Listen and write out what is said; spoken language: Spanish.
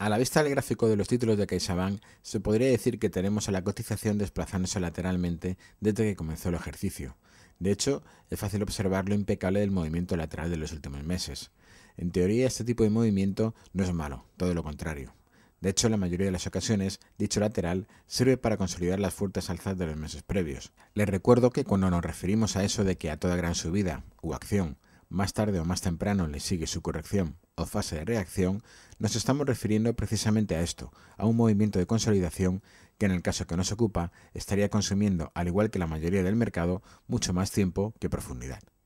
A la vista del gráfico de los títulos de CaixaBank, se podría decir que tenemos a la cotización desplazándose lateralmente desde que comenzó el ejercicio. De hecho, es fácil observar lo impecable del movimiento lateral de los últimos meses. En teoría, este tipo de movimiento no es malo, todo lo contrario. De hecho, en la mayoría de las ocasiones, dicho lateral sirve para consolidar las fuertes alzas de los meses previos. Les recuerdo que cuando nos referimos a eso de que a toda gran subida u acción, más tarde o más temprano le sigue su corrección, o fase de reacción, nos estamos refiriendo precisamente a esto, a un movimiento de consolidación que en el caso que nos ocupa estaría consumiendo, al igual que la mayoría del mercado, mucho más tiempo que profundidad.